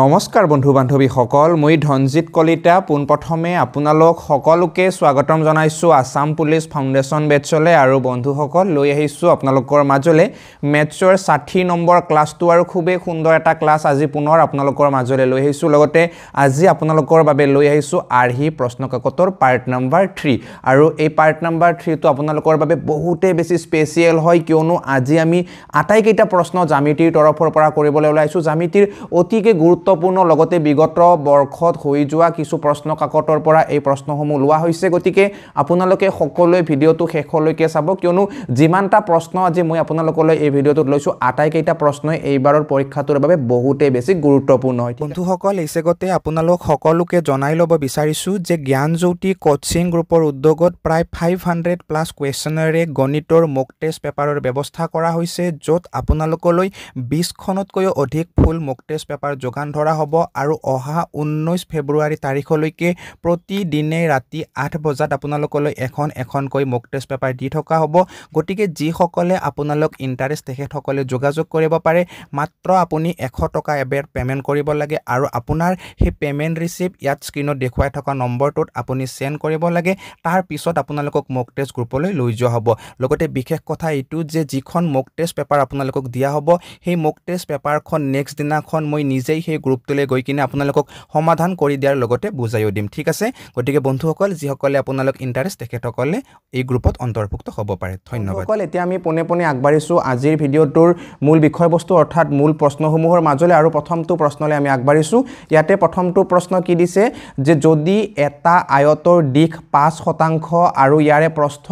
নমস্কাৰ বন্ধু বান্ধৱীসকল মই ধনজিৎ কলিতা পোনপ্ৰথমে আপোনালোক সকলোকে স্বাগতম জনাইছোঁ আছাম পুলিচ ফাউণ্ডেশ্যন বেটছলৈ আৰু বন্ধুসকল লৈ আহিছোঁ আপোনালোকৰ মাজলৈ মেটছৰ ষাঠি নম্বৰ ক্লাছটো আৰু খুবেই সুন্দৰ এটা ক্লাছ আজি পুনৰ আপোনালোকৰ মাজলৈ লৈ আহিছোঁ লগতে আজি আপোনালোকৰ বাবে লৈ আহিছোঁ আৰ্হি প্ৰশ্নকাকতৰ পাৰ্ট নম্বৰ থ্ৰী আৰু এই পাৰ্ট নম্বৰ থ্ৰীটো আপোনালোকৰ বাবে বহুতেই বেছি স্পেচিয়েল হয় কিয়নো আজি আমি আটাইকেইটা প্ৰশ্ন জ্যামিতিৰ তৰফৰ পৰা কৰিবলৈ ওলাইছোঁ জ্যামিতিৰ অতিকৈ গুৰুত্ব গুৰুত্বপূৰ্ণ লগতে বিগত বৰ্ষত হৈ যোৱা কিছু প্ৰশ্ন কাকতৰ পৰা এই প্ৰশ্নসমূহ লোৱা হৈছে গতিকে আপোনালোকে সকলোৱে ভিডিঅ'টো শেষলৈকে চাব কিয়নো যিমানটা প্ৰশ্ন আজি মই আপোনালোকলৈ এই ভিডিঅ'টোত লৈছোঁ আটাইকেইটা প্ৰশ্নই এইবাৰৰ পৰীক্ষাটোৰ বাবে বহুতেই বেছি গুৰুত্বপূৰ্ণ হয় বন্ধুসকল এই চেগতে আপোনালোক সকলোকে জনাই ল'ব বিচাৰিছোঁ যে জ্ঞানজ্যোতি কোচিং গ্ৰুপৰ উদ্যোগত প্ৰায় ফাইভ হাণ্ড্ৰেড প্লাছ কুৱেশ্যনেৰে গণিতৰ মোক টেষ্ট পেপাৰৰ ব্যৱস্থা কৰা হৈছে য'ত আপোনালোকলৈ বিছখনতকৈও অধিক ফুল মোক টেষ্ট পেপাৰ যোগান যোগান ধৰা হ'ব আৰু অহা ঊনৈছ ফেব্ৰুৱাৰী তাৰিখলৈকে প্ৰতিদিনে ৰাতি আঠ বজাত আপোনালোকলৈ এখন এখনকৈ মক টেষ্ট পেপাৰ দি থকা হ'ব গতিকে যিসকলে আপোনালোক ইণ্টাৰেষ্ট তেখেতসকলে যোগাযোগ কৰিব পাৰে মাত্ৰ আপুনি এশ টকা এবেৰ পে'মেণ্ট কৰিব লাগে আৰু আপোনাৰ সেই পে'মেণ্ট ৰিচিপ্ট ইয়াত স্ক্ৰীণত দেখুৱাই থকা নম্বৰটোত আপুনি চেণ্ড কৰিব লাগে তাৰপিছত আপোনালোকক মক টেষ্ট গ্ৰুপলৈ লৈ যোৱা হ'ব লগতে বিশেষ কথা এইটো যে যিখন মক টেষ্ট পেপাৰ আপোনালোকক দিয়া হ'ব সেই মক টেষ্ট পেপাৰখন নেক্সট দিনাখন মই নিজেই সেই গ্ৰুপটোলৈ গৈ কিনে আপোনালোকক সমাধান কৰি দিয়াৰ লগতে বুজাইও দিম ঠিক আছে গতিকে বন্ধুসকল যিসকলে আপোনালোক ইণ্টাৰেষ্ট তেখেতসকলে এই গ্ৰুপত অন্তৰ্ভুক্ত হ'ব পাৰে ধন্যবাদ অকল এতিয়া আমি পোনে পোনে আগবাঢ়িছোঁ আজিৰ ভিডিঅ'টোৰ মূল বিষয়বস্তু অৰ্থাৎ মূল প্ৰশ্নসমূহৰ মাজলৈ আৰু প্ৰথমটো প্ৰশ্নলৈ আমি আগবাঢ়িছোঁ ইয়াতে প্ৰথমটো প্ৰশ্ন কি দিছে যে যদি এটা আয়তৰ দিশ পাঁচ শতাংশ আৰু ইয়াৰে প্ৰস্থ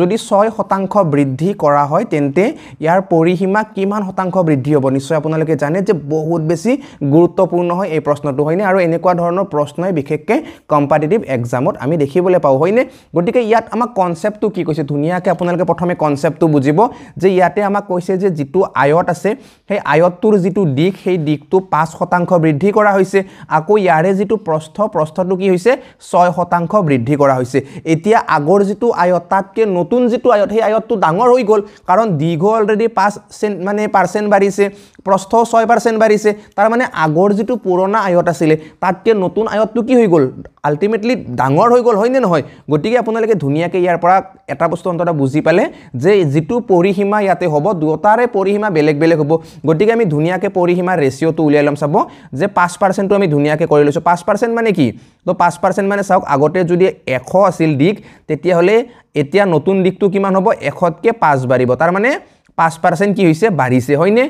যদি ছয় শতাংশ বৃদ্ধি কৰা হয় তেন্তে ইয়াৰ পৰিসীমা কিমান শতাংশ বৃদ্ধি হ'ব নিশ্চয় আপোনালোকে জানে যে বহুত বেছি গুৰুত্বপূৰ্ণ হয় এই প্ৰশ্নটো হয়নে আৰু এনেকুৱা ধৰণৰ প্ৰশ্নই বিশেষকৈ কম্পাৰিটেটিভ এক্সামত আমি দেখিবলৈ পাওঁ হয়নে গতিকে ইয়াত আমাক কনচেপ্টটো কি কৈছে ধুনীয়াকৈ আপোনালোকে প্ৰথমে কনচেপ্টটো বুজিব যে ইয়াতে আমাক কৈছে যে যিটো আয়ত আছে সেই আয়তটোৰ যিটো দিশ সেই দিশটো পাঁচ শতাংশ বৃদ্ধি কৰা হৈছে আকৌ ইয়াৰে যিটো প্ৰস্থ প্ৰস্থটো কি হৈছে ছয় শতাংশ বৃদ্ধি কৰা হৈছে এতিয়া আগৰ যিটো আয়ত তাতকৈ নতুন যিটো আয়ত সেই আয়তটো ডাঙৰ হৈ গ'ল কাৰণ দীঘ অলৰেডি পাঁচ চেণ্ট মানে পাৰ্চেণ্ট বাঢ়িছে প্ৰস্থও ছয় পাৰ্চেণ্ট বাঢ়িছে তাৰমানে আগৰ যিটো পুৰণা আয়ত আছিলে তাতকৈ নতুন আয়তটো কি হৈ গ'ল আল্টিমেটলি ডাঙৰ হৈ গ'ল হয়নে নহয় গতিকে আপোনালোকে ধুনীয়াকৈ ইয়াৰ পৰা এটা বস্তু অন্তত বুজি পালে যে যিটো পৰিসীমা ইয়াতে হ'ব দুয়োটাৰে পৰিসীমা বেলেগ বেলেগ হ'ব গতিকে আমি ধুনীয়াকৈ পৰিসীমা ৰেচিঅ'টো উলিয়াই ল'ম চাব যে পাঁচ পাৰ্চেণ্টটো আমি ধুনীয়াকৈ কৰি লৈছোঁ পাঁচ পাৰ্চেণ্ট মানে কি তো পাঁচ পাৰ্চেণ্ট মানে চাওক আগতে যদি এশ আছিল দিশ তেতিয়াহ'লে এতিয়া নতুন দিশটো কিমান হ'ব এশতকৈ পাঁচ বাঢ়িব তাৰমানে পাঁচ পাৰ্চেণ্ট কি হৈছে বাঢ়িছে হয়নে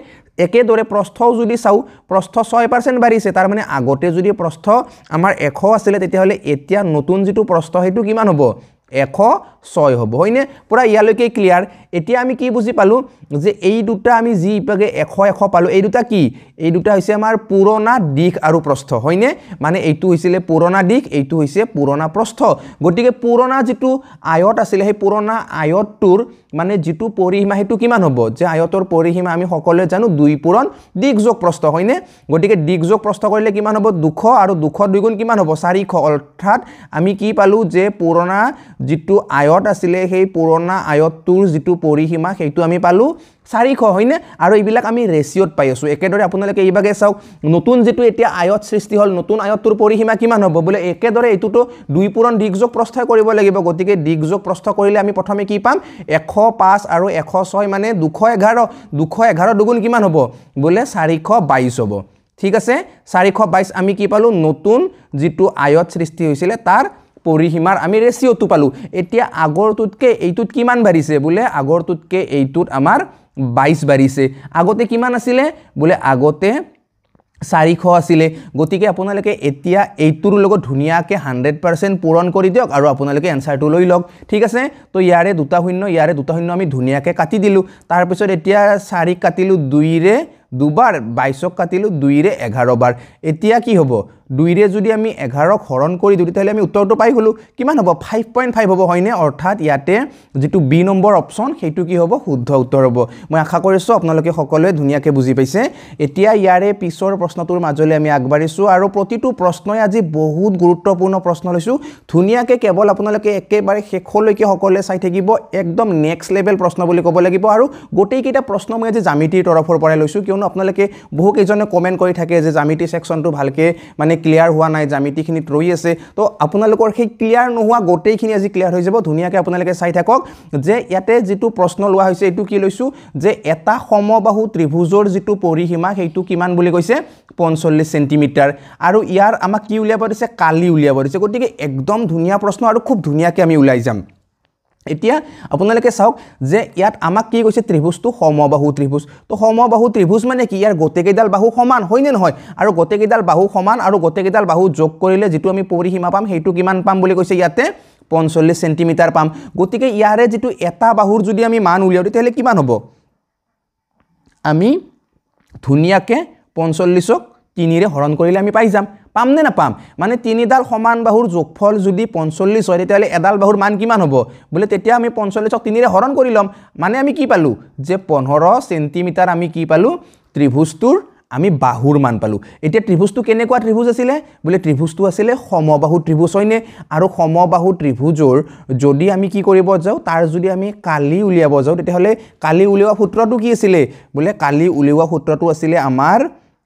একেদৰে প্ৰস্থ যদি চাওঁ প্ৰস্থ ছয় পাৰ্চেণ্ট বাঢ়িছে তাৰমানে আগতে যদি প্ৰস্থ আমাৰ এশ আছিলে তেতিয়াহ'লে এতিয়া নতুন যিটো প্ৰস্থ সেইটো কিমান হ'ব এশ ছয় হ'ব হয়নে পূৰা ইয়ালৈকে ক্লিয়াৰ এতিয়া আমি কি বুজি পালোঁ যে এই দুটা আমি যি ইভাগে এশ এশ পালোঁ এই দুটা কি এই দুটা হৈছে আমাৰ পুৰণা দিশ আৰু প্ৰস্থ হয়নে মানে এইটো হৈছিলে পুৰণা দিশ এইটো হৈছে পুৰণা প্ৰস্থ গতিকে পুৰণা যিটো আয়ত আছিলে সেই পুৰণা আয়তটোৰ মানে যিটো পৰিসীমা সেইটো কিমান হ'ব যে আয়তৰ পৰিসীমা আমি সকলোৱে জানো দুই পূৰণ দিগযোগ প্ৰস্থ হয়নে গতিকে দিগযোগ প্ৰস্থ কৰিলে কিমান হ'ব দুশ আৰু দুশ দুগুণ কিমান হ'ব চাৰিশ অৰ্থাৎ আমি কি পালোঁ যে পুৰণা যিটো আয়ত আছিলে সেই পুৰণা আয়তটোৰ যিটো পৰিসীমা সেইটো আমি পালোঁ চাৰিশ হয়নে আৰু এইবিলাক আমি ৰেচিঅ'ত পাই আছোঁ একেদৰে আপোনালোকে এইভাগে চাওক নতুন যিটো এতিয়া আয়ত সৃষ্টি হ'ল নতুন আয়তটোৰ পৰিসীমা কিমান হ'ব বোলে একেদৰে এইটোতো দুই পূৰণ দিগযোগ প্ৰস্থা কৰিব লাগিব গতিকে দিগযোগ প্ৰস্থ কৰিলে আমি প্ৰথমে কি পাম এশ পাঁচ আৰু এশ ছয় মানে দুশ এঘাৰ দুশ এঘাৰ দুগুণ কিমান হ'ব বোলে চাৰিশ বাইছ হ'ব ঠিক আছে চাৰিশ বাইছ আমি কি পালোঁ নতুন যিটো আয়ত সৃষ্টি হৈছিলে তাৰ পৰিসীমাৰ আমি ৰেচিঅ'টো পালোঁ এতিয়া আগৰটোতকৈ এইটোত কিমান বাঢ়িছে বোলে আগৰটোতকৈ এইটোত আমাৰ বাইছ বাঢ়িছে আগতে কিমান আছিলে বোলে আগতে চাৰিশ আছিলে গতিকে আপোনালোকে এতিয়া এইটোৰ লগত ধুনীয়াকৈ হাণ্ড্ৰেড পাৰ্চেণ্ট পূৰণ কৰি দিয়ক আৰু আপোনালোকে এনচাৰটো লৈ লওক ঠিক আছে তো ইয়াৰে দুটা শূন্য ইয়াৰে দুটা শূন্য আমি ধুনীয়াকৈ কাটি দিলোঁ তাৰপিছত এতিয়া চাৰি কাটিলোঁ দুইৰে দুবাৰ বাইছক কাটিলোঁ দুইৰে এঘাৰ বাৰ এতিয়া কি হ'ব দুইৰে যদি আমি এঘাৰক হৰণ কৰি দিওঁ তেতিয়াহ'লে আমি উত্তৰটো পাই গ'লোঁ কিমান হ'ব ফাইভ পইণ্ট ফাইভ হ'ব হয়নে অৰ্থাৎ ইয়াতে যিটো বি নম্বৰ অপশ্যন সেইটো কি হ'ব শুদ্ধ উত্তৰ হ'ব মই আশা কৰিছোঁ আপোনালোকে সকলোৱে ধুনীয়াকৈ বুজি পাইছে এতিয়া ইয়াৰে পিছৰ প্ৰশ্নটোৰ মাজলৈ আমি আগবাঢ়িছোঁ আৰু প্ৰতিটো প্ৰশ্নই আজি বহুত গুৰুত্বপূৰ্ণ প্ৰশ্ন লৈছোঁ ধুনীয়াকৈ কেৱল আপোনালোকে একেবাৰে শেষলৈকে সকলোৱে চাই থাকিব একদম নেক্সট লেভেল প্ৰশ্ন বুলি ক'ব লাগিব আৰু গোটেইকেইটা প্ৰশ্ন মই আজি জামিতিৰ তৰফৰ পৰাই লৈছোঁ কিয়নো আপোনালোকে বহুকেইজনে কমেণ্ট কৰি থাকে যে জামিটি ছেকশ্যনটো ভালকৈ মানে ক্লিয়াৰ হোৱা নাই জামিটিখিনিত ৰৈ আছে তো আপোনালোকৰ সেই ক্লিয়াৰ নোহোৱা গোটেইখিনি আজি ক্লিয়াৰ হৈ যাব ধুনীয়াকৈ আপোনালোকে চাই থাকক যে ইয়াতে যিটো প্ৰশ্ন লোৱা হৈছে এইটো কি লৈছোঁ যে এটা সমবাহু ত্ৰিভুজৰ যিটো পৰিসীমা সেইটো কিমান বুলি কৈছে পঞ্চল্লিছ চেণ্টিমিটাৰ আৰু ইয়াৰ আমাক কি উলিয়াব দিছে কালি উলিয়াব দিছে গতিকে একদম ধুনীয়া প্ৰশ্ন আৰু খুব ধুনীয়াকৈ আমি ওলাই যাম এতিয়া আপোনালোকে চাওক যে ইয়াত আমাক কি কৈছে ত্ৰিভুজটো সমবাহু ত্ৰিভুজ তো সমবাহু ত্ৰিভুজ মানে কি ইয়াৰ গোটেইকেইডাল বাহু সমান হয়নে নহয় আৰু গোটেইকেইডাল বাহু সমান আৰু গোটেইকেইডাল বাহু যোগ কৰিলে যিটো আমি পৰিসীমা পাম সেইটো কিমান পাম বুলি কৈছে ইয়াতে পঞ্চল্লিছ চেণ্টিমিটাৰ পাম গতিকে ইয়াৰে যিটো এটা বাহুৰ যদি আমি মান উলিয়াওঁ তেতিয়াহ'লে কিমান হ'ব আমি ধুনীয়াকৈ পঞ্চল্লিছক তিনিৰে হৰণ কৰিলে আমি পাই যাম পাম নে নাপাম মানে তিনিডাল সমান বাহুৰ যোগফল যদি পঞ্চল্লিছ হয় তেতিয়াহ'লে এডাল বাহুৰ মান কিমান হ'ব বোলে তেতিয়া আমি পঞ্চল্লিছক তিনিৰে হৰণ কৰি ল'ম মানে আমি কি পালোঁ যে পোন্ধৰ চেণ্টিমিটাৰ আমি কি পালোঁ ত্ৰিভুজটোৰ আমি বাহুৰ মান পালোঁ এতিয়া ত্ৰিভুজটো কেনেকুৱা ত্ৰিভুজ আছিলে বোলে ত্ৰিভুজটো আছিলে সমবাহু ত্ৰিভুজ হয়নে আৰু সমবাহু ত্ৰিভুজৰ যদি আমি কি কৰিব যাওঁ তাৰ যদি আমি কালি উলিয়াব যাওঁ তেতিয়াহ'লে কালি উলিওৱা সূত্ৰটো কি আছিলে বোলে কালি উলিওৱা সূত্ৰটো আছিলে আমাৰ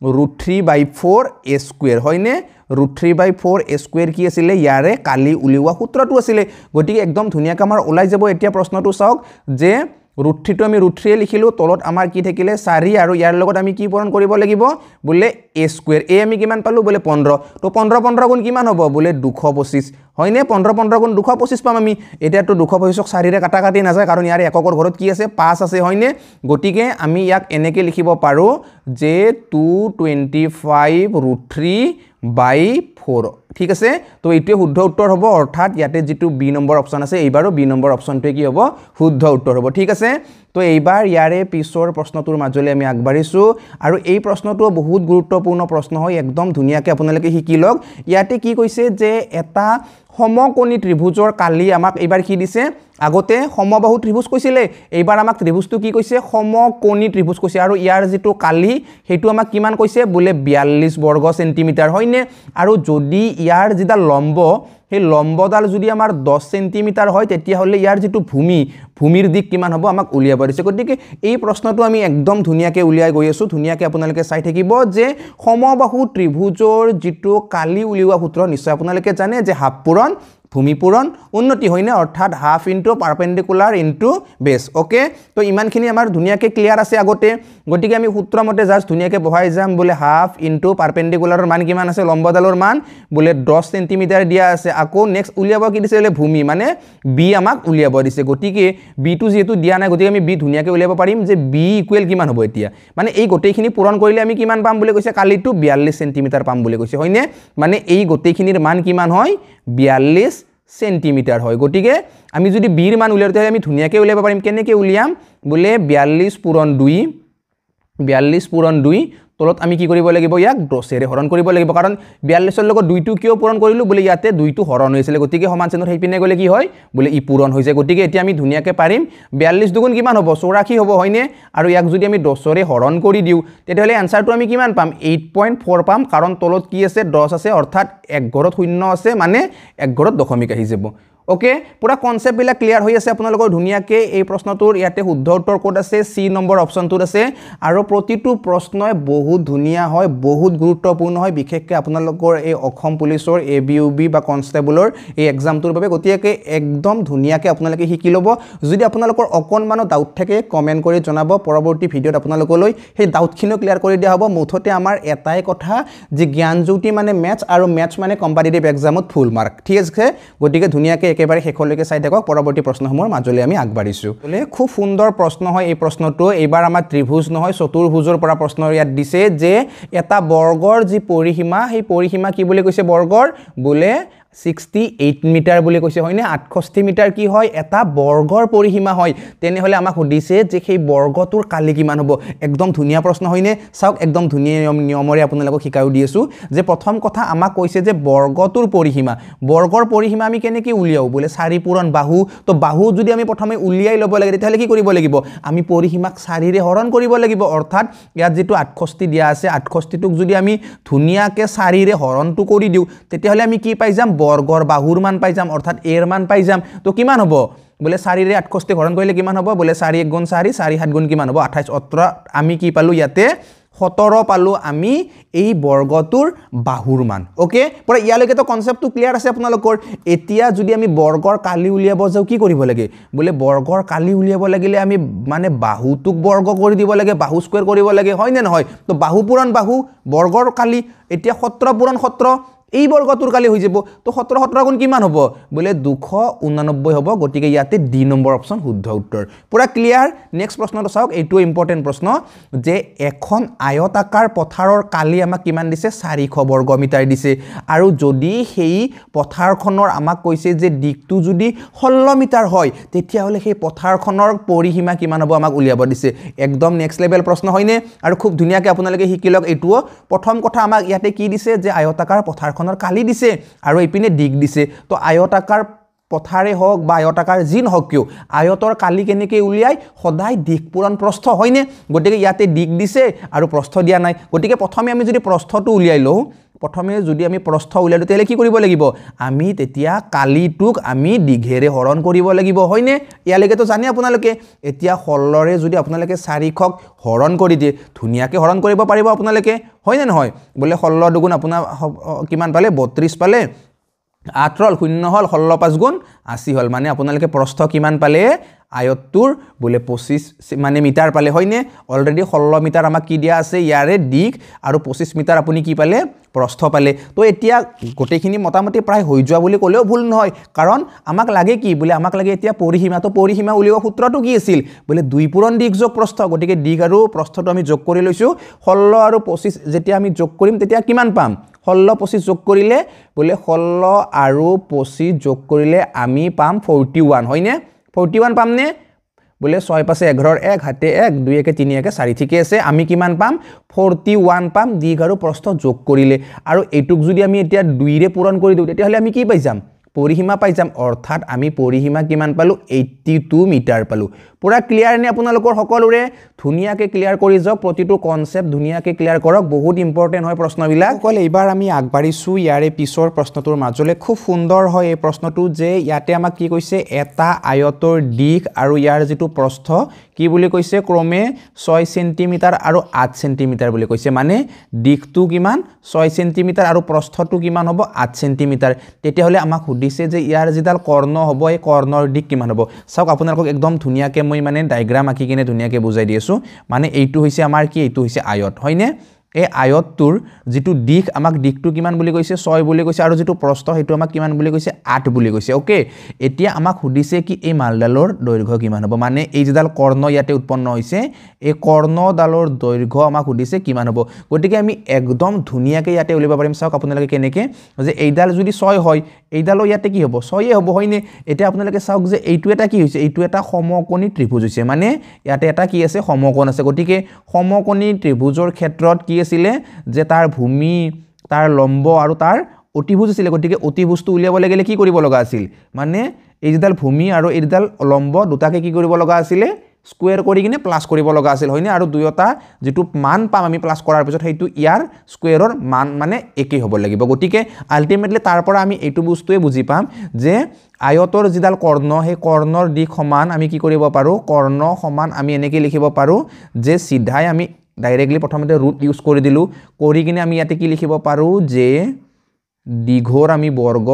root three by four a square হয়নে root three by four a square কি আছিলে ইয়াৰে কালি উলিওৱা সূত্ৰটো আছিলে গতিকে একদম ধুনীয়াকৈ আমাৰ ওলাই যাব এতিয়া প্ৰশ্নটো চাওক যে রুট থ্রিটো আমি রুট থ্রিয়ে লিখিলো তলত আমার কি থাকলে চারি আর ইয়ার আমি কি পূরণ করব বোলে এ স্কুয়ের এ আমি কি পালো বোলে পনেরো তো পনেরো পনেরো গুণ কি হব বোলে দুশো পঁচিশ হয়নে পনেরো পনেরো গুণ দুশো পঁচিশ পাম আমি এটা তো দুশো পঁচিশক চারি কাটাকাটি না যায় কারণ ইয়ার এককর ঘরত কি আছে পাঁচ আছে হয়নে গতি আমি ইয়াক এনেকে লিখব পারো যে two twenty five root three by four ঠিক আছে তো এইটোৱে শুদ্ধ উত্তৰ হ'ব অৰ্থাৎ ইয়াতে যিটো বি নম্বৰ অপশ্যন আছে এইবাৰো বি নম্বৰ অপশ্যনটোৱে কি হ'ব শুদ্ধ উত্তৰ হ'ব ঠিক আছে তো এইবাৰ ইয়াৰে পিছৰ প্ৰশ্নটোৰ মাজলৈ আমি আগবাঢ়িছোঁ আৰু এই প্ৰশ্নটো বহুত গুৰুত্বপূৰ্ণ প্ৰশ্ন হয় একদম ধুনীয়াকৈ আপোনালোকে শিকি লওক ইয়াতে কি কৈছে যে এটা সমকণী ত্ৰিভুজৰ কালি আমাক এইবাৰ কি দিছে আগতে সমবাহু ত্ৰিভুজ কৈছিলে এইবাৰ আমাক ত্ৰিভুজটো কি কৈছে সমকণী ত্ৰিভুজ কৈছে আৰু ইয়াৰ যিটো কালি সেইটো আমাক কিমান কৈছে বোলে বিয়াল্লিছ বৰ্গ চেণ্টিমিটাৰ হয়নে আৰু যদি ইয়াৰ যিডাল লম্ব সেই লম্বডাল যদি আমাৰ দহ চেণ্টিমিটাৰ হয় তেতিয়াহ'লে ইয়াৰ যিটো ভূমি ভূমিৰ দিশ কিমান হ'ব আমাক উলিয়াব দিছে গতিকে এই প্ৰশ্নটো আমি একদম ধুনীয়াকৈ উলিয়াই গৈ আছোঁ ধুনীয়াকৈ আপোনালোকে চাই থাকিব যে সমবাহু ত্ৰিভুজৰ যিটো কালি উলিওৱা সূত্ৰ নিশ্চয় আপোনালোকে জানে যে হাফ পূৰণ ভূমিপূৰণ উন্নতি হয়নে অৰ্থাৎ half into perpendicular into base okay তো ইমানখিনি আমাৰ ধুনীয়াকৈ ক্লিয়াৰ আছে আগতে গতিকে আমি সূত্ৰমতে জাষ্ট ধুনীয়াকৈ বহাই যাম বোলে হাফ ইনটু পাৰপেণ্ডিকুলাৰৰ মান কিমান আছে লম্বডালৰ মান বোলে দহ চেণ্টিমিটাৰ দিয়া আছে আকৌ নেক্সট উলিয়াব কি দিছে বোলে ভূমি মানে বি আমাক উলিয়াব দিছে গতিকে বিটো যিহেতু দিয়া নাই গতিকে আমি বি ধুনীয়াকৈ উলিয়াব পাৰিম যে বি ইকুৱেল কিমান হ'ব এতিয়া মানে এই গোটেইখিনি পূৰণ কৰিলে আমি কিমান পাম বুলি কৈছে কালিটো বিয়াল্লিছ চেণ্টিমিটাৰ পাম বুলি কৈছে হয়নে মানে এই গোটেইখিনিৰ মান কিমান হয় বিয়াল্লিছ চেণ্টিমিটাৰ হয় গতিকে আমি যদি বিৰ মান উলিয়াওঁ তেতিয়াহ'লে আমি ধুনীয়াকৈ উলিয়াব পাৰিম কেনেকৈ উলিয়াম বোলে বিয়াল্লিছ পূৰণ দুই বিয়াল্লিছ পূৰণ দুই তলত আমি কি কৰিব লাগিব ইয়াক হৰণ কৰিব লাগিব কাৰণ বিয়াল্লিছৰ লগত দুইটো কিয় পূৰণ কৰিলোঁ বোলে ইয়াতে দুইটো হৰণ হৈছিলে গতিকে সমান চিহ্ন সেইপিনে গ'লে কি হয় বোলে ই পূৰণ হৈছে গতিকে এতিয়া আমি ধুনীয়াকৈ পাৰিম বিয়াল্লিছ দুগুণ কিমান হব চৌৰাশী হব হয়নে আৰু ইয়াক যদি আমি দশৰে হৰণ কৰি দিওঁ তেতিয়াহ'লে এনসাৰটা আমি কিমান পাম এইট পইণ্ট ফ'ৰ পাম কাৰণ তলত কি আছে দহ আছে অৰ্থাৎ এক ঘৰত শূন্য আছে মানে এক ঘৰত দশমিক আহি যাব ওকে পুরা কনসেপ্টবিল ক্লিয়ার হয়ে আছে আপনার ধুনিয়াকে এই প্রশ্নটোর ইয়াতে শুদ্ধ উত্তর কত আছে সি নম্বর অপশনট আছে আর প্রতিটি প্রশ্ন বহুত ধুনিয়া হয় বহুত গুরুত্বপূর্ণ হয় বিশেষকে আপনার এই পুলিশের এ বি ইউ বি বা কনস্টেবলের এই এক্সামটোর গতি একদম ধুনিয়াকে আপনাদের শিকি লোক যদি আপনার অকনমানও ডাউট থাকে কমেন্ট করে জানাব পরবর্তী ভিডিওত আপনার সেই ডাউটখিন ক্লিয়ার করে দিয়া হব মুঠতে আমার এটাই কথা যে জ্ঞানজ্যোতি মানে ম্যাথ আর ম্যাথ মানে কম্পিটিটিভ এক্সামত ফুল মার্ক ঠিক আছে গতি ধুনিয়াকে একেবাৰে শেষলৈকে চাই থাকক পৰৱৰ্তী প্ৰশ্নসমূহৰ মাজলৈ আমি আগবাঢ়িছোঁ বোলে খুব সুন্দৰ প্ৰশ্ন হয় এই প্ৰশ্নটো এইবাৰ আমাৰ ত্ৰিভুজ নহয় চতুৰ্ভুজৰ পৰা প্ৰশ্ন ইয়াত দিছে যে এটা বৰ্গৰ যি পৰিসীমা সেই পৰিসীমা কি বুলি কৈছে বৰ্গৰ বোলে ছিক্সটি এইট মিটাৰ বুলি কৈছে হয়নে আঠষষ্ঠি মিটাৰ কি হয় এটা বৰ্গৰ পৰিসীমা হয় তেনেহ'লে আমাক সুধিছে যে সেই বৰ্গটোৰ কালি কিমান হ'ব একদম ধুনীয়া প্ৰশ্ন হয়নে চাওক একদম ধুনীয়া নিয়ম নিয়মৰে আপোনালোকক শিকায়ো দি আছোঁ যে প্ৰথম কথা আমাক কৈছে যে বৰ্গটোৰ পৰিসীমা বৰ্গৰ পৰিসীমা আমি কেনেকৈ উলিয়াওঁ বোলে চাৰিপূৰণ বাহু তো বাহু যদি আমি প্ৰথমে উলিয়াই ল'ব লাগে তেতিয়াহ'লে কি কৰিব লাগিব আমি পৰিসীমাক চাৰিৰে হৰণ কৰিব লাগিব অৰ্থাৎ ইয়াত যিটো আঠষষ্ঠি দিয়া আছে আঠষষ্ঠিটোক যদি আমি ধুনীয়াকৈ চাৰিৰে হৰণটো কৰি দিওঁ তেতিয়াহ'লে আমি কি পাই যাম বৰ্গৰ বাহুৰ মান পাই যাম অৰ্থাৎ এৰ মান পাই যাম তো কিমান হ'ব বোলে চাৰিৰে আঠষষ্ঠি হৰণ কৰিলে কিমান হ'ব বোলে চাৰি এক গুণ চাৰি চাৰি সাত গুণ কিমান হ'ব আঠাইছ সোতৰ আমি কি পালোঁ ইয়াতে সোতৰ পালোঁ আমি এই বৰ্গটোৰ বাহুৰ মান অ'কে পূৰা ইয়ালৈকেতো কনচেপ্টটো ক্লিয়াৰ আছে আপোনালোকৰ এতিয়া যদি আমি বৰ্গৰ কালি উলিয়াব যাওঁ কি কৰিব লাগে বোলে বৰ্গৰ কালি উলিয়াব লাগিলে আমি মানে বাহুটোক বৰ্গ কৰি দিব লাগে বাহু স্কুৱেৰ কৰিব লাগে হয়নে নহয় তো বাহু পুৰণ বাহু বৰ্গৰ কালি এতিয়া সত্ৰ পুৰণ সত্ৰ এই বৰ্গটোৰ কালি হৈ যাব তো সোতৰ সোতৰ গুণ কিমান হ'ব বোলে দুশ ঊনানব্বৈ হ'ব গতিকে ইয়াতে ডি নম্বৰ অপশ্যন শুদ্ধ উত্তৰ পূৰা ক্লিয়াৰ নেক্সট প্ৰশ্নটো চাওক এইটোৱে ইম্পৰ্টেণ্ট প্ৰশ্ন যে এখন আয়তাকাৰ পথাৰৰ কালি আমাক কিমান দিছে চাৰিশ বৰ্গ মিটাৰ দিছে আৰু যদি সেই পথাৰখনৰ আমাক কৈছে যে দিশটো যদি ষোল্ল মিটাৰ হয় তেতিয়াহ'লে সেই পথাৰখনৰ পৰিসীমা কিমান হ'ব আমাক উলিয়াব দিছে একদম নেক্সট লেভেল প্ৰশ্ন হয়নে আৰু খুব ধুনীয়াকৈ আপোনালোকে শিকি লওক এইটোও প্ৰথম কথা আমাক ইয়াতে কি দিছে যে আয়তাকাৰ পথাৰখন আকাশখনৰ কালি দিছে আৰু এইপিনে দিগ দিছে তো আয়তাকাৰ পথাৰে হওক বা আয়তাকাৰ যি নহওক কিয় আয়তৰ কালি কেনেকৈ উলিয়াই সদায় দিশ পূৰণ প্ৰস্থ হয়নে গতিকে ইয়াতে দিশ দিছে আৰু প্ৰস্থ দিয়া নাই গতিকে প্ৰথমে আমি যদি প্ৰস্থটো উলিয়াই লওঁ প্ৰথমে যদি আমি প্ৰস্থ উলিয়াই লওঁ তেতিয়া কি কৰিব লাগিব আমি তেতিয়া কালিটোক আমি দীঘেৰে হৰণ কৰিব লাগিব হয়নে ইয়ালৈকেতো জানে আপোনালোকে এতিয়া ষোল্লৰে যদি আপোনালোকে চাৰিশক হৰণ কৰি দিয়ে ধুনীয়াকৈ হৰণ কৰিব পাৰিব আপোনালোকে হয়নে নহয় বোলে ষোল্ল দুগুণ আপোনাৰ কিমান পালে বত্ৰিছ পালে আঠ হ'ল শূন্য হ'ল ষোল্ল পাঁচ গুণ আশী হ'ল মানে আপোনালোকে প্ৰস্থ কিমান পালে আয়তটোৰ বোলে পঁচিছ মানে মিটাৰ পালে হয়নে অলৰেডি ষোল্ল মিটাৰ আমাক কি দিয়া আছে ইয়াৰে দিশ আৰু পঁচিছ মিটাৰ আপুনি কি পালে প্ৰস্থ পালে তো এতিয়া গোটেইখিনি মোটামুটি প্ৰায় হৈ যোৱা বুলি ক'লেও ভুল নহয় কাৰণ আমাক লাগে কি বোলে আমাক লাগে এতিয়া পৰিসীমা তো পৰিসীমা উলিওৱা সূত্ৰটো কি আছিল বোলে দুই পূৰণ দিশ যোগ প্ৰস্থ গতিকে দিশ আৰু প্ৰস্থটো আমি যোগ কৰি লৈছোঁ ষোল্ল আৰু পঁচিছ যেতিয়া আমি যোগ কৰিম তেতিয়া কিমান পাম ষোল্ল পঁচিছ যোগ কৰিলে বোলে ষোল্ল আৰু পঁচিছ যোগ কৰিলে আমি পাম ফৰ্টি ওৱান হয়নে ফৰ্টি ওৱান পামনে বোলে ছয় পাছে এঘৰৰ এক হাতে এক দুই একে তিনি একে চাৰি ঠিকে আছে আমি কিমান পাম ফৰ্টি ওৱান পাম দীঘ আৰু প্ৰশ্ন যোগ কৰিলে আৰু এইটোক যদি আমি এতিয়া দুইৰে পূৰণ কৰি দিওঁ তেতিয়াহ'লে আমি কি পাই যাম পৰিসীমা পাই যাম অৰ্থাৎ আমি পৰিসীমা কিমান পালোঁ এইট্টি টু মিটাৰ পালোঁ পূৰা ক্লিয়াৰ নে আপোনালোকৰ সকলোৰে ধুনীয়াকৈ ক্লিয়াৰ কৰি যাওক প্ৰতিটো কনচেপ্ট ধুনীয়াকৈ ক্লিয়াৰ কৰক বহুত ইম্পৰ্টেণ্ট হয় প্ৰশ্নবিলাক অকল এইবাৰ আমি আগবাঢ়িছোঁ ইয়াৰে পিছৰ প্ৰশ্নটোৰ মাজলৈ খুব সুন্দৰ হয় এই প্ৰশ্নটো যে ইয়াতে আমাক কি কৈছে এটা আয়তৰ দিশ আৰু ইয়াৰ যিটো প্ৰস্থ কি বুলি কৈছে ক্ৰমে ছয় ছেণ্টিমিটাৰ আৰু আঠ ছেণ্টিমিটাৰ বুলি কৈছে মানে দিশটো কিমান ছয় ছেণ্টিমিটাৰ আৰু প্ৰস্থটো কিমান হ'ব আঠ ছেণ্টিমিটাৰ তেতিয়াহ'লে আমাক সুধি দিছে যে ইয়াৰ যিডাল কৰ্ণ হ'ব এই কৰ্ণৰ দিশ কিমান হ'ব চাওক আপোনালোকক একদম ধুনীয়াকৈ মই মানে ডায়েগ্ৰাম আঁকি কিনে ধুনীয়াকৈ বুজাই দি আছোঁ মানে এইটো হৈছে আমাৰ কি এইটো হৈছে আয়ত হয়নে এই আয়তটোৰ যিটো দিশ আমাক দিশটো কিমান বুলি কৈছে ছয় বুলি কৈছে আৰু যিটো প্ৰস্থ সেইটো আমাক কিমান বুলি কৈছে আঠ বুলি কৈছে অ'কে এতিয়া আমাক সুধিছে কি এই মালডালৰ দৈৰ্ঘ্য কিমান হ'ব মানে এই যিডাল কৰ্ণ ইয়াতে উৎপন্ন হৈছে এই কৰ্ণডালৰ দৈৰ্ঘ্য আমাক সুধিছে কিমান হ'ব গতিকে আমি একদম ধুনীয়াকৈ ইয়াতে উলিয়াব পাৰিম চাওক আপোনালোকে কেনেকৈ যে এইডাল যদি ছয় হয় এইডালো ইয়াতে কি হ'ব ছয়ে হ'ব হয়নে এতিয়া আপোনালোকে চাওক যে এইটো এটা কি হৈছে এইটো এটা সমকণী ত্ৰিভুজ হৈছে মানে ইয়াতে এটা কি আছে সমকণ আছে গতিকে সমকণী ত্ৰিভুজৰ ক্ষেত্ৰত কি আছিলে যে তাৰ ভূমি তাৰ লম্ব আৰু তাৰ অতিভুজ আছিলে গতিকে অতিভুজটো উলিয়াব লাগিলে কি কৰিব লগা আছিল মানে এইডাল ভূমি আৰু এইডাল লম্ব দুটাকে কি কৰিব লগা আছিলে স্কুৱেৰ কৰি কিনে প্লাছ কৰিব লগা আছিল হয়নে আৰু দুয়োটা যিটো মান পাম আমি প্লাছ কৰাৰ পিছত সেইটো ইয়াৰ স্কুৱেৰৰ মান মানে একেই হ'ব লাগিব গতিকে আল্টিমেটলি তাৰ পৰা আমি এইটো বস্তুৱে বুজি পাম যে আয়তৰ যিডাল কৰ্ণ সেই কৰ্ণৰ দিশ সমান আমি কি কৰিব পাৰোঁ কৰ্ণ সমান আমি এনেকৈ লিখিব পাৰোঁ যে চিধাই আমি ডাইরেক্টলি প্রথমতে রুট ইউজ করে দিল করে কিনে আমি ইয়াতে কি লিখব পো যে দীঘর আমি বর্গ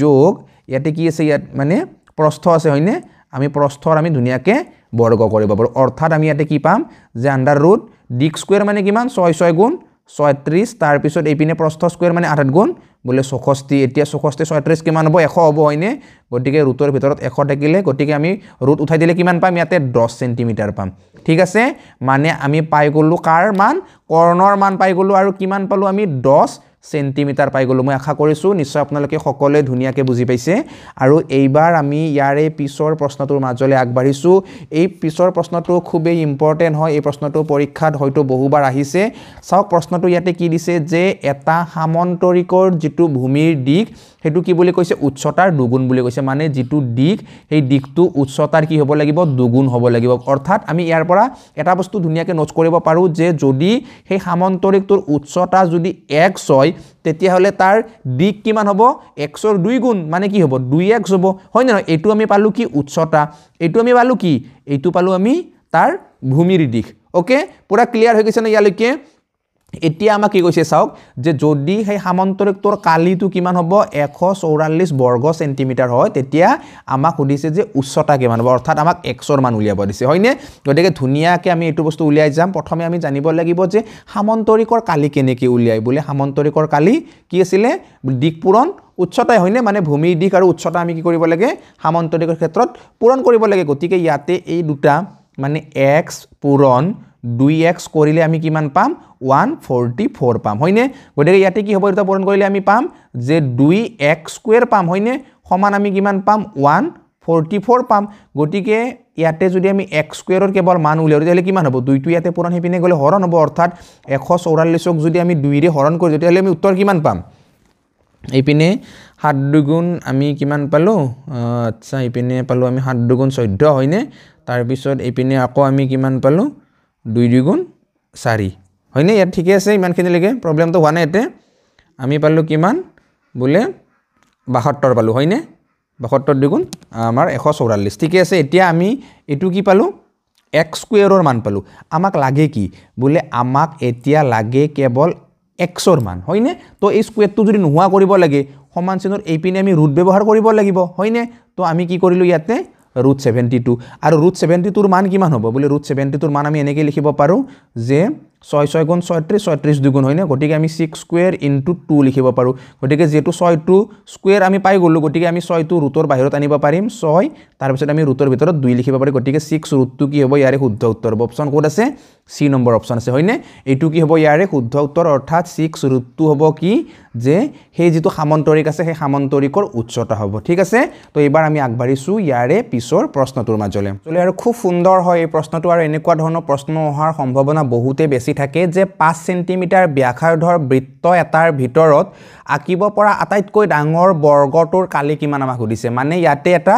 যোগ ইয়াতে কি আছে ইয়াত মানে প্রস্থ আছে হয়নে আমি প্রস্থর আমি ধুনকে বর্গ করব অর্থাৎ আমি ইয়াতে কি পাম যে আন্ডার রুট ডিক স্কোয়ার মানে কি ছয় ছয় গুণ ছয়ত্ৰিছ তাৰপিছত এইপিনে প্ৰস্থ স্কুৱেৰ মানে আঠ গুণ বোলে চৌষষ্ঠি এতিয়া চৌষষ্ঠি ছয়ত্ৰিছ কিমান হ'ব এশ হ'ব হয়নে গতিকে ৰুটৰ ভিতৰত এশ থাকিলে গতিকে আমি ৰুট উঠাই দিলে কিমান পাম ইয়াতে দহ চেণ্টিমিটাৰ পাম ঠিক আছে মানে আমি পাই গ'লোঁ কাৰ মান কৰ্ণৰ মান পাই গ'লোঁ আৰু কিমান পালোঁ আমি দহ চেণ্টিমিটাৰ পাই গ'লোঁ মই আশা কৰিছোঁ নিশ্চয় আপোনালোকে সকলোৱে ধুনীয়াকৈ বুজি পাইছে আৰু এইবাৰ আমি ইয়াৰে পিছৰ প্ৰশ্নটোৰ মাজলৈ আগবাঢ়িছোঁ এই পিছৰ প্ৰশ্নটো খুবেই ইম্পৰ্টেণ্ট হয় এই প্ৰশ্নটো পৰীক্ষাত হয়তো বহুবাৰ আহিছে চাওক প্ৰশ্নটো ইয়াতে কি দিছে যে এটা সামন্তৰিকৰ যিটো ভূমিৰ দিশ সেইটো কি বুলি কৈছে উচ্চতাৰ দুগুণ বুলি কৈছে মানে যিটো দিশ সেই দিশটো উচ্চতাৰ কি হ'ব লাগিব দুগুণ হ'ব লাগিব অৰ্থাৎ আমি ইয়াৰ পৰা এটা বস্তু ধুনীয়াকৈ নোট কৰিব পাৰোঁ যে যদি সেই সামন্তৰিকটোৰ উচ্চতা যদি এক্স হয় তেতিয়াহ'লে তাৰ দিশ কিমান হ'ব এক্সৰ দুই গুণ মানে কি হ'ব দুই এক্স হ'ব হয় নহয় এইটো আমি পালোঁ কি উচ্চতা এইটো আমি পালোঁ কি এইটো পালোঁ আমি তাৰ ভূমিৰ দিশ অ'কে পূৰা ক্লিয়াৰ হৈ গৈছেনে ইয়ালৈকে এতিয়া আমাক কি কৈছে চাওক যে যদি সেই সামন্তৰিকটোৰ কালিটো কিমান হ'ব এশ চৌৰাল্লিছ বৰ্গ চেণ্টিমিটাৰ হয় তেতিয়া আমাক সুধিছে যে উচ্চতা কিমান হ'ব অৰ্থাৎ আমাক এক্সৰ মান উলিয়াব দিছে হয়নে গতিকে ধুনীয়াকৈ আমি এইটো বস্তু উলিয়াই যাম প্ৰথমে আমি জানিব লাগিব যে সামন্তৰিকৰ কালি কেনেকৈ উলিয়াই বোলে সামন্তৰিকৰ কালি কি আছিলে দিশ পূৰণ উচ্চতাই হয়নে মানে ভূমিৰ দিশ আৰু উচ্চতা আমি কি কৰিব লাগে সামন্তৰিকৰ ক্ষেত্ৰত পূৰণ কৰিব লাগে গতিকে ইয়াতে এই দুটা মানে এক্স পূৰণ দুই এক্স কৰিলে আমি কিমান পাম ওৱান ফৰ্টি ফ'ৰ পাম হয়নে গতিকে ইয়াতে কি হ'ব দুটা পূৰণ কৰিলে আমি পাম যে দুই এক্স স্কুৱেৰ পাম হয়নে সমান আমি কিমান পাম ওৱান ফৰ্টি ফ'ৰ পাম গতিকে ইয়াতে যদি আমি এক্স স্কুৱেৰৰ কেৱল মান উলিয়াওঁ তেতিয়াহ'লে কিমান হ'ব দুইটো ইয়াতে পূৰণ সেইপিনে গ'লে হৰণ হ'ব অৰ্থাৎ এশ চৌৰাল্লিছক যদি আমি দুইৰে হৰণ কৰিছোঁ তেতিয়াহ'লে আমি উত্তৰ কিমান পাম এইপিনে সাত দুগুণ আমি কিমান পালোঁ আচ্ছা এইপিনে পালোঁ আমি সাত দুগুণ চৈধ্য হয়নে তাৰপিছত এইপিনে আকৌ আমি কিমান পালোঁ দুই দুগুণ চাৰি হয়নে ইয়াত ঠিকে আছে ইমানখিনিলৈকে প্ৰব্লেমটো হোৱা নাই ইয়াতে আমি পালোঁ কিমান বোলে বাসত্তৰ পালোঁ হয়নে বাসত্তৰ দুগুণ আমাৰ এশ চৌৰাল্লিছ ঠিকে আছে এতিয়া আমি এইটো কি পালোঁ এক্স স্কুৱেৰৰ মান পালোঁ আমাক লাগে কি বোলে আমাক এতিয়া লাগে কেৱল এক্সৰ মান হয়নে তো এই স্কুৱেৰটো যদি নোহোৱা কৰিব লাগে সমান চিনৰ এইপিনে আমি ৰুট ব্যৱহাৰ কৰিব লাগিব হয়নে তো আমি কি কৰিলোঁ ইয়াতে root 72 আৰু root 72 ৰ মান কিমান হ'ব বুলি root 72 ৰ মান আমি এনেকৈ লিখিব পাৰোঁ যে ছয় ছয় গুণ ছয়ত্ৰিছ ছয়ত্ৰিছ দুগুণ হয়নে গতিকে আমি ছিক্স স্কুৱেৰ ইনটু টু লিখিব পাৰোঁ গতিকে যিহেতু ছয়টো স্কুৱেৰ আমি পাই গ'লোঁ গতিকে আমি ছয়টো ৰুটৰ বাহিৰত আনিব পাৰিম ছয় তাৰপিছত আমি ৰুটৰ ভিতৰত দুই লিখিব পাৰিম গতিকে ছিক্স ৰুটটো কি হ'ব ইয়াৰে শুদ্ধ উত্তৰ হ'ব অপশ্যন ক'ত আছে চি নম্বৰ অপশ্যন আছে হয়নে এইটো কি হ'ব ইয়াৰে শুদ্ধ উত্তৰ অৰ্থাৎ ছিক্স ৰুটটো হ'ব কি যে সেই যিটো সামন্তৰিক আছে সেই সামন্তৰিকৰ উচ্চতা হ'ব ঠিক আছে তো এইবাৰ আমি আগবাঢ়িছোঁ ইয়াৰে পিছৰ প্ৰশ্নটোৰ মাজলৈ আৰু খুব সুন্দৰ হয় এই প্ৰশ্নটো আৰু এনেকুৱা ধৰণৰ প্ৰশ্ন অহাৰ সম্ভাৱনা বহুতেই বেছি বেছি থাকে যে পাঁচ চেণ্টিমিটাৰ ব্যাসাৰ্ধৰ বৃত্ত এটাৰ ভিতৰত আঁকিব পৰা আটাইতকৈ ডাঙৰ বৰ্গটোৰ কালি কিমান আমাক সুধিছে মানে ইয়াতে এটা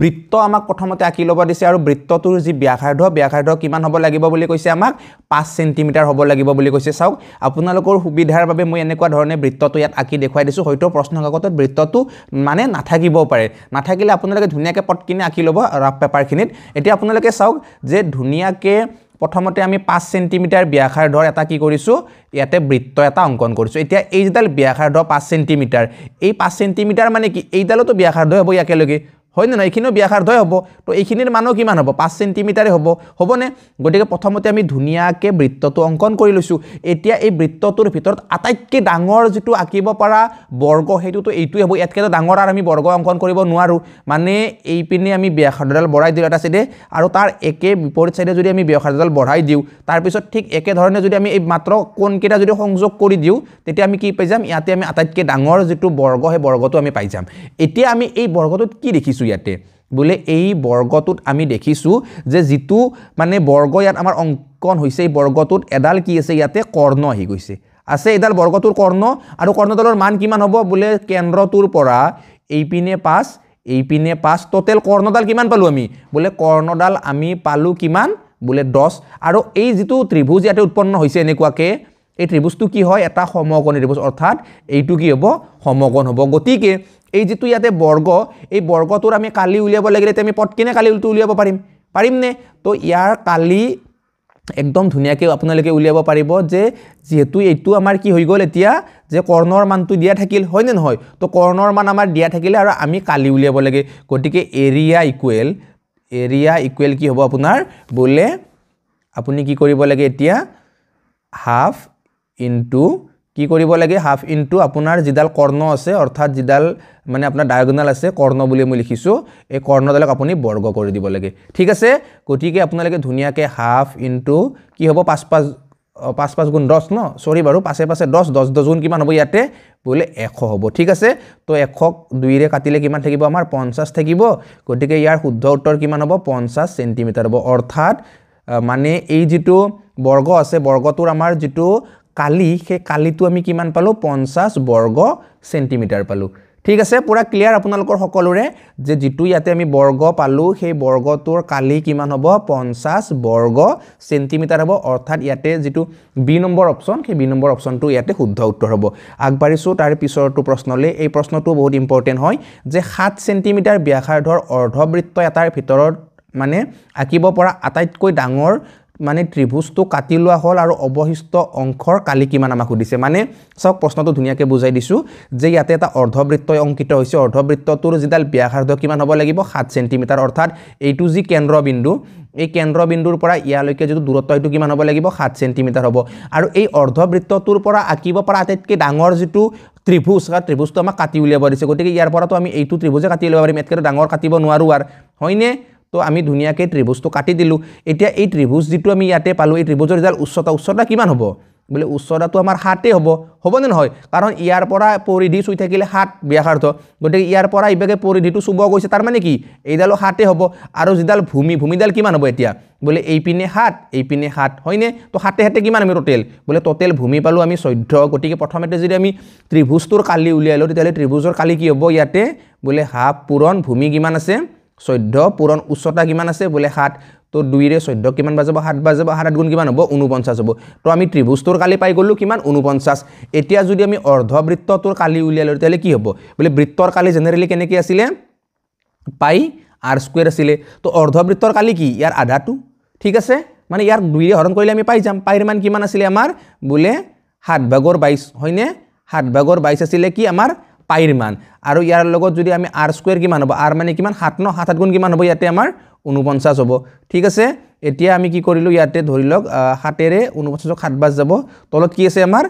বৃত্ত আমাক প্ৰথমতে আঁকি ল'ব দিছে আৰু বৃত্তটোৰ যি ব্যাসাৰ্ধ ব্যাসাৰ্ধ কিমান হ'ব লাগিব বুলি কৈছে আমাক পাঁচ চেণ্টিমিটাৰ হ'ব লাগিব বুলি কৈছে চাওক আপোনালোকৰ সুবিধাৰ বাবে মই এনেকুৱা ধৰণে বৃত্তটো ইয়াত আঁকি দেখুৱাই দিছোঁ হয়তো প্ৰশ্নকাকতত বৃত্তটো মানে নাথাকিবও পাৰে নাথাকিলে আপোনালোকে ধুনীয়াকৈ পটকিনে আঁকি ল'ব পেপাৰখিনিত এতিয়া আপোনালোকে চাওক যে ধুনীয়াকৈ প্ৰথমতে আমি পাঁচ চেণ্টিমিটাৰ ব্যাসাৰ্ধৰ এটা কি কৰিছোঁ ইয়াতে বৃত্ত এটা অংকন কৰিছোঁ এতিয়া এইডাল ব্যাসাৰ্ধ পাঁচ চেণ্টিমিটাৰ এই পাঁচ চেণ্টিমিটাৰ মানে কি এইডালতো ব্যাসাৰ্ধ হ'ব ইয়াকে লৈকে হয় নে নহয় এইখিনিও ব্যাসাৰ্ধ হ'ব তো এইখিনিৰ মানো কিমান হ'ব পাঁচ চেণ্টিমিটাৰে হ'ব হ'বনে গতিকে প্ৰথমতে আমি ধুনীয়াকৈ বৃত্তটো অংকন কৰি লৈছোঁ এতিয়া এই বৃত্তটোৰ ভিতৰত আটাইতকৈ ডাঙৰ যিটো আঁকিব পৰা বৰ্গ সেইটোতো এইটোৱে হ'ব ইয়াতকৈতো ডাঙৰ আৰু আমি বৰ্গ অংকন কৰিব নোৱাৰোঁ মানে এইপিনে আমি ব্যাসাৰ্ধডাল বঢ়াই দিওঁ এটা চাইডে আৰু তাৰ একে বিপৰীত চাইডে যদি আমি ব্যাসাৰ্ধডাল বঢ়াই দিওঁ তাৰপিছত ঠিক একেধৰণে যদি আমি এই মাত্ৰ কোনকেইটা যদি সংযোগ কৰি দিওঁ তেতিয়া আমি কি পাই যাম ইয়াতে আমি আটাইতকৈ ডাঙৰ যিটো বৰ্গ সেই বৰ্গটো আমি পাই যাম এতিয়া আমি এই বৰ্গটোত কি দেখিছোঁ দেখিছোঁ ইয়াতে বোলে এই বৰ্গটোত আমি দেখিছোঁ যে যিটো মানে বৰ্গ ইয়াত আমাৰ অংকন হৈছে এই বৰ্গটোত এডাল কি আছে ইয়াতে কৰ্ণ আহি গৈছে আছে এইডাল বৰ্গটোৰ কৰ্ণ আৰু কৰ্ণডালৰ মান কিমান হ'ব বোলে কেন্দ্ৰটোৰ পৰা এইপিনে পাঁচ এইপিনে পাঁচ ট'টেল কৰ্ণডাল কিমান পালোঁ আমি বোলে কৰ্ণডাল আমি পালোঁ কিমান বোলে দহ আৰু এই যিটো ত্ৰিভুজ ইয়াতে উৎপন্ন হৈছে এনেকুৱাকৈ এই ত্ৰিভুজটো কি হয় এটা সমকণী ত্ৰিভুজ অৰ্থাৎ এইটো কি হ'ব সমকণ হ'ব গতিকে এই যিটো ইয়াতে বৰ্গ এই বৰ্গটোৰ আমি কালি উলিয়াব লাগিলে এতিয়া আমি কালি কালিটো উলিয়াব পাৰিম পাৰিমনে তো ইয়াৰ কালি একদম ধুনীয়াকৈ আপোনালোকে উলিয়াব পাৰিব যে যিহেতু এইটো আমাৰ কি হৈ গ'ল এতিয়া যে কৰ্ণৰ মানটো দিয়া থাকিল হয়নে নহয় তো কৰ্ণৰ মান আমাৰ দিয়া থাকিলে আৰু আমি কালি উলিয়াব লাগে গতিকে এৰিয়া ইকুৱেল এৰিয়া ইকুৱেল কি হ'ব আপোনাৰ বোলে আপুনি কি কৰিব লাগে এতিয়া হাফ ইনটু কি কৰিব লাগে হাফ ইঞ্চটো আপোনাৰ যিডাল কৰ্ণ আছে অৰ্থাৎ যিডাল মানে আপোনাৰ ডায়গনেল আছে কৰ্ণ বুলি মই লিখিছোঁ এই কৰ্ণডালক আপুনি বৰ্গ কৰি দিব লাগে ঠিক আছে গতিকে আপোনালোকে ধুনীয়াকৈ হাফ ইঞ্চটো কি হ'ব পাঁচ পাঁচ পাঁচ পাঁচ গুণ দহ ন চৰি বাৰু পাছে পাছে দহ দহ দহ গুণ কিমান হ'ব ইয়াতে বোলে এশ হ'ব ঠিক আছে তো এশক দুইৰে কাটিলে কিমান থাকিব আমাৰ পঞ্চাছ থাকিব গতিকে ইয়াৰ শুদ্ধ উত্তৰ কিমান হ'ব পঞ্চাছ চেণ্টিমিটাৰ হ'ব অৰ্থাৎ মানে এই যিটো বৰ্গ আছে বৰ্গটোৰ আমাৰ যিটো কালি সেই কালিটো আমি কিমান পালোঁ পঞ্চাছ বৰ্গ চেণ্টিমিটাৰ পালোঁ ঠিক আছে পূৰা ক্লিয়াৰ আপোনালোকৰ সকলোৰে যে যিটো ইয়াতে আমি বৰ্গ পালোঁ সেই বৰ্গটোৰ কালি কিমান হ'ব পঞ্চাছ বৰ্গ চেণ্টিমিটাৰ হ'ব অৰ্থাৎ ইয়াতে যিটো বি নম্বৰ অপশ্যন সেই বি নম্বৰ অপশ্যনটো ইয়াতে শুদ্ধ উত্তৰ হ'ব আগবাঢ়িছোঁ তাৰ পিছৰটো প্ৰশ্নলৈ এই প্ৰশ্নটো বহুত ইম্পৰ্টেণ্ট হয় যে সাত চেণ্টিমিটাৰ ব্যাসাৰ্ধৰ অৰ্ধবৃত্ত এটাৰ ভিতৰত মানে আঁকিব পৰা আটাইতকৈ ডাঙৰ মানে ত্ৰিভুজটো কাটি লোৱা হ'ল আৰু অৱশিষ্ট অংশৰ কালি কিমান আমাক সুধিছে মানে চাওক প্ৰশ্নটো ধুনীয়াকৈ বুজাই দিছোঁ যে ইয়াতে এটা অৰ্ধবৃত্তই অংকিত হৈছে অৰ্ধবৃত্তটোৰ যিডাল ব্যাসাৰ্ধ কিমান হ'ব লাগিব সাত চেণ্টিমিটাৰ অৰ্থাৎ এইটো যি কেন্দ্ৰবিন্দু এই কেন্দ্ৰবিন্দুৰ পৰা ইয়ালৈকে যিটো দূৰত্ব সেইটো কিমান হ'ব লাগিব সাত চেণ্টিমিটাৰ হ'ব আৰু এই অৰ্ধবৃত্তটোৰ পৰা আঁকিব পৰা আটাইতকৈ ডাঙৰ যিটো ত্ৰিভুজ ত্ৰিভুজটো আমাক কাটি উলিয়াব দিছে গতিকে ইয়াৰ পৰাতো আমি এইটো ত্ৰিভুজে কাটি উলিয়াব পাৰিম এতিয়াতো ডাঙৰ কাটিব নোৱাৰোঁ আৰু হয়নে তো আমি ধুনীয়াকৈ ত্ৰিভুজটো কাটি দিলোঁ এতিয়া এই ত্ৰিভুজ যিটো আমি ইয়াতে পালোঁ এই ত্ৰিভুজৰ ৰিজাল্ট উচ্চতা উচ্চতা কিমান হ'ব বোলে উচ্চতাটো আমাৰ সাতেই হ'ব হ'বনে নহয় কাৰণ ইয়াৰ পৰা পৰিধি চুই থাকিলে সাত ব্যাসাৰ্থ গতিকে ইয়াৰ পৰা ইভাগে পৰিধিটো চুব গৈছে তাৰমানে কি এইডালো সাতেই হ'ব আৰু যিডাল ভূমি ভূমিডাল কিমান হ'ব এতিয়া বোলে এইপিনে সাত এইপিনে সাত হয়নে তো সাতে সাতে কিমান আমি টোটেল বোলে টোটেল ভূমি পালোঁ আমি চৈধ্য গতিকে প্ৰথমতে যদি আমি ত্ৰিভুজটোৰ কালি উলিয়াই লওঁ তেতিয়াহ'লে ত্ৰিভুজৰ কালি কি হ'ব ইয়াতে বোলে হাফ পূৰণ ভূমি কিমান আছে চৈধ্য পূৰণ উচ্চতা কিমান আছে বোলে সাত তো দুইৰে চৈধ্য কিমান বাজাব সাত বাজাব সাত আঠ গুণ কিমান হ'ব ঊনপঞ্চাছ হ'ব তো আমি ত্ৰিভুজটোৰ কালি পাই গ'লোঁ কিমান ঊনপঞ্চাছ এতিয়া যদি আমি অৰ্ধবৃত্তটোৰ কালি উলিয়াই লৈ তেতিয়াহ'লে কি হ'ব বোলে বৃত্তৰ কালি জেনেৰেলি কেনেকৈ আছিলে পাই আৰ স্কুৱেৰ আছিলে তো অৰ্ধবৃত্তৰ কালি কি ইয়াৰ আধাটো ঠিক আছে মানে ইয়াৰ দুইৰে হৰণ কৰিলে আমি পাই যাম পাইৰ মান কিমান আছিলে আমাৰ বোলে সাত ভাগৰ বাইছ হয়নে সাত ভাগৰ বাইছ আছিলে কি আমাৰ পাইৰ মান আৰু ইয়াৰ লগত যদি আমি আৰ স্কুৱেৰ কিমান হ'ব আৰ মানে কিমান সাত ন সাত সাত গুণ কিমান হ'ব ইয়াতে আমাৰ ঊনপঞ্চাছ হ'ব ঠিক আছে এতিয়া আমি কি কৰিলোঁ ইয়াতে ধৰি লওক সাতেৰে ঊনপঞ্চাছক সাত বাছ যাব তলত কি আছে আমাৰ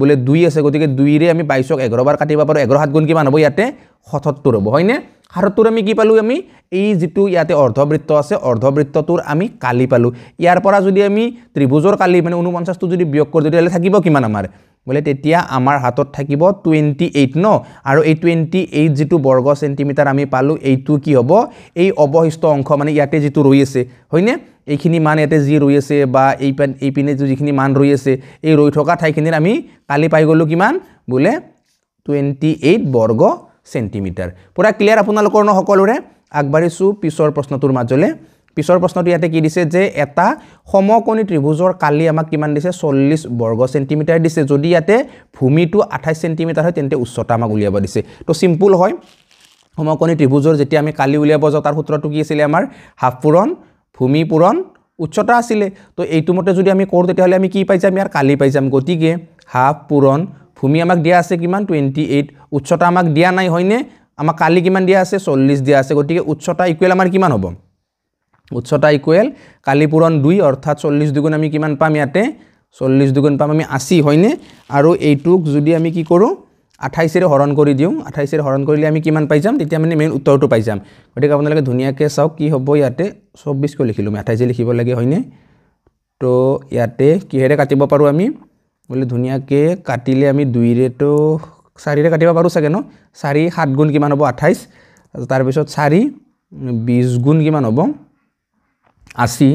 বোলে দুই আছে গতিকে দুইৰে আমি বাইছক এঘাৰবাৰ কাটিব পাৰোঁ এঘাৰ সাত গুণ কিমান হ'ব ইয়াতে সত্তৰ হ'ব হয়নে হাৰতটোৰ আমি কি পালোঁ আমি এই যিটো ইয়াতে অৰ্ধবৃত্ত আছে অৰ্ধবৃত্তটোৰ আমি কালি পালোঁ ইয়াৰ পৰা যদি আমি ত্ৰিভুজৰ কালি মানে ঊনপঞ্চাছটো যদি বিয়োগ কৰোঁ তেতিয়াহ'লে থাকিব কিমান আমাৰ বোলে তেতিয়া আমাৰ হাতত থাকিব টুৱেণ্টি এইট ন আৰু এই টুৱেণ্টি এইট যিটো বৰ্গ চেণ্টিমিটাৰ আমি পালোঁ এইটো কি হ'ব এই অৱশিষ্ট অংশ মানে ইয়াতে যিটো ৰৈ আছে হয়নে এইখিনি মান ইয়াতে যি ৰৈ আছে বা এই এইপিনে যিখিনি মান ৰৈ আছে এই ৰৈ থকা ঠাইখিনিত আমি কালি পাই গ'লোঁ কিমান বোলে টুৱেণ্টি এইট বৰ্গ সেন্টিমিটার পুরা ক্লিয়ার আপনার সকলরে আগবাড়িছো পিছর প্রশ্নটির মাজলে পিছর প্রশ্নটি ইয়াতে কি দিছে যে এটা সমকণী ত্রিভুজর কালি আমাক কিমান দিছে চল্লিশ বর্গ সেন্টিমিটার দিছে যদি ইয়াতে ভূমিটো আঠাইশ সেন্টিমিটার হয় তেন্তে উচ্চতা আমাক উলিয়াব দিছে তো সিম্পল হয় সমকণী ত্রিভুজর যেটা আমি কালি উলিয়াব যাও তার সূত্রটা কি আছিল আমার হাফ পূরণ ভূমি পূরণ উচ্চতা আসে তো এই মতে যদি আমি করো তো আমি কি পাই যাম ইয়ার কালি পাই যাম গতি হাফ পূরণ ভূমি আমাক দিয়া আছে কিমান টুৱেণ্টি এইট উচ্চতা আমাক দিয়া নাই হয়নে আমাক কালি কিমান দিয়া আছে চল্লিছ দিয়া আছে গতিকে উচ্চতা ইকুৱেল আমাৰ কিমান হ'ব উচ্চতা ইকুৱেল কালি পূৰণ দুই অৰ্থাৎ চল্লিছ দুগুণ আমি কিমান পাম ইয়াতে চল্লিছ দুগুণ পাম আমি আশী হয়নে আৰু এইটোক যদি আমি কি কৰোঁ আঠাইছেৰে হৰণ কৰি দিওঁ আঠাইছেৰে হৰণ কৰিলে আমি কিমান পাই যাম তেতিয়া মানে মেইন উত্তৰটো পাই যাম গতিকে আপোনালোকে ধুনীয়াকৈ চাওক কি হ'ব ইয়াতে চৌব্বিছকৈ লিখিলোঁ আমি আঠাইছে লিখিব লাগে হয়নে তো ইয়াতে কিহেৰে কাটিব পাৰোঁ আমি বোলে ধুনীয়াকৈ কাটিলে আমি দুইৰেতো চাৰিৰে কাটিব পাৰোঁ চাগে ন চাৰি সাত গুণ কিমান হ'ব আঠাইছ তাৰপিছত চাৰি বিছ গুণ কিমান হ'ব আশী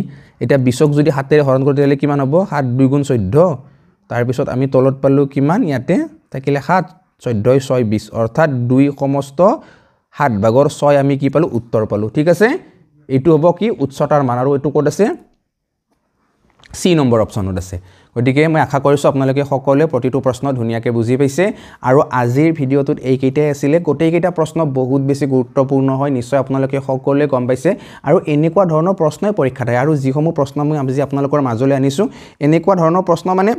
এতিয়া বিছক যদি হাতেৰে হৰণ কৰোঁ তেতিয়াহ'লে কিমান হ'ব সাত দুই গুণ চৈধ্য তাৰপিছত আমি তলত পালোঁ কিমান ইয়াতে থাকিলে সাত চৈধ্যই ছয় বিছ অৰ্থাৎ দুই সমস্ত সাত ভাগৰ ছয় আমি কি পালোঁ উত্তৰ পালোঁ ঠিক আছে এইটো হ'ব কি উচ্চতাৰ মান আৰু এইটো ক'ত আছে চি নম্বৰ অপশ্যনত আছে গতিকে মই আশা কৰিছোঁ আপোনালোকে সকলোৱে প্ৰতিটো প্ৰশ্ন ধুনীয়াকৈ বুজি পাইছে আৰু আজিৰ ভিডিঅ'টোত এইকেইটাই আছিলে গোটেইকেইটা প্ৰশ্ন বহুত বেছি গুৰুত্বপূৰ্ণ হয় নিশ্চয় আপোনালোকে সকলোৱে গম পাইছে আৰু এনেকুৱা ধৰণৰ প্ৰশ্নই পৰীক্ষাত আহে আৰু যিসমূহ প্ৰশ্ন মই আজি আপোনালোকৰ মাজলৈ আনিছোঁ এনেকুৱা ধৰণৰ প্ৰশ্ন মানে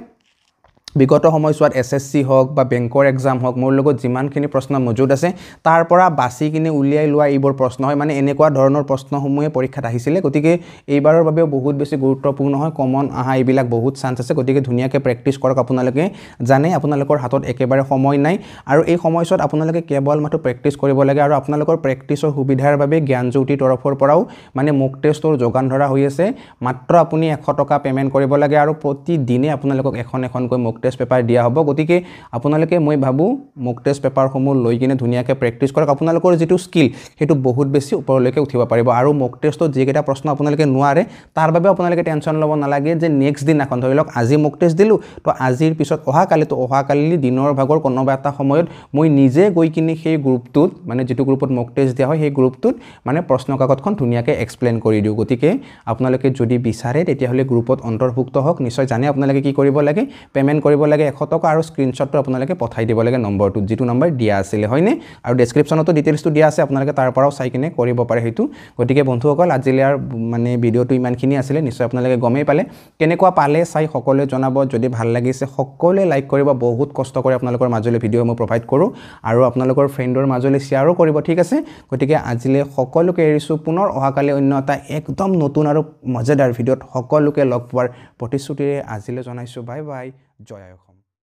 বিগত সময়ছোৱাত এছ এছ চি হওক বা বেংকৰ এক্সাম হওক মোৰ লগত যিমানখিনি প্ৰশ্ন মজুত আছে তাৰ পৰা বাচি কিনে উলিয়াই লোৱা এইবোৰ প্ৰশ্ন হয় মানে এনেকুৱা ধৰণৰ প্ৰশ্নসমূহে পৰীক্ষাত আহিছিলে গতিকে এইবাৰৰ বাবেও বহুত বেছি গুৰুত্বপূৰ্ণ হয় কমন অহা এইবিলাক বহুত চান্স আছে গতিকে ধুনীয়াকৈ প্ৰেক্টিছ কৰক আপোনালোকে জানে আপোনালোকৰ হাতত একেবাৰে সময় নাই আৰু এই সময়ছোৱাত আপোনালোকে কেৱল মাথো প্ৰেক্টিচ কৰিব লাগে আৰু আপোনালোকৰ প্ৰেক্টিচৰ সুবিধাৰ বাবে জ্ঞানজ্যোতিৰ তৰফৰ পৰাও মানে মোক টেষ্টৰ যোগান ধৰা হৈ আছে মাত্ৰ আপুনি এশ টকা পে'মেণ্ট কৰিব লাগে আৰু প্ৰতিদিনে আপোনালোকক এখন এখনকৈ মোক টেষ্ট পেপাৰ দিয়া হ'ব গতিকে আপোনালোকে মই ভাবোঁ মোক টেষ্ট পেপাৰসমূহ লৈ কিনে ধুনীয়াকৈ প্ৰেক্টিছ কৰক আপোনালোকৰ যিটো স্কিল সেইটো বহুত বেছি ওপৰলৈকে উঠিব পাৰিব আৰু মোক টেষ্টত যিকেইটা প্ৰশ্ন আপোনালোকে নোৱাৰে তাৰ বাবে আপোনালোকে টেনশ্যন ল'ব নালাগে যে নেক্সট দিনাখন ধৰি লওক আজি মোক টেষ্ট দিলোঁ তো আজিৰ পিছত অহাকালিতো অহাকালি দিনৰ ভাগৰ কোনোবা এটা সময়ত মই নিজে গৈ কিনে সেই গ্ৰুপটোত মানে যিটো গ্ৰুপত মোক টেষ্ট দিয়া হয় সেই গ্ৰুপটোত মানে প্ৰশ্ন কাকতখন ধুনীয়াকৈ এক্সপ্লেইন কৰি দিওঁ গতিকে আপোনালোকে যদি বিচাৰে তেতিয়াহ'লে গ্ৰুপত অন্তৰ্ভুক্ত হওক নিশ্চয় জানে আপোনালোকে কি কৰিব লাগে পে'মেণ্ট কৰিব লাগে এশ টকা আৰু স্ক্ৰীণশ্বটটো আপোনালোকে পঠাই দিব লাগে নম্বৰটোত যিটো নম্বৰ দিয়া আছিলে হয়নে আৰু ডেছক্ৰিপশ্যনতো ডিটেইলছটো দিয়া আছে আপোনালোকে তাৰ পৰাও চাই কিনে কৰিব পাৰে সেইটো গতিকে বন্ধুসকল আজিলৈ আৰু মানে ভিডিঅ'টো ইমানখিনি আছিলে নিশ্চয় আপোনালোকে গমেই পালে কেনেকুৱা পালে চাই সকলোৱে জনাব যদি ভাল লাগিছে সকলোৱে লাইক কৰিব বহুত কষ্ট কৰি আপোনালোকৰ মাজলৈ ভিডিঅ' মই প্ৰভাইড কৰোঁ আৰু আপোনালোকৰ ফ্ৰেণ্ডৰ মাজলৈ শ্বেয়াৰো কৰিব ঠিক আছে গতিকে আজিলৈ সকলোকে এৰিছোঁ পুনৰ অহাকালি অন্য এটা একদম নতুন আৰু মজাদাৰ ভিডিঅ'ত সকলোকে লগ পোৱাৰ প্ৰতিশ্ৰুতিৰে আজিলৈ জনাইছোঁ বাই বাই জয়ায়খন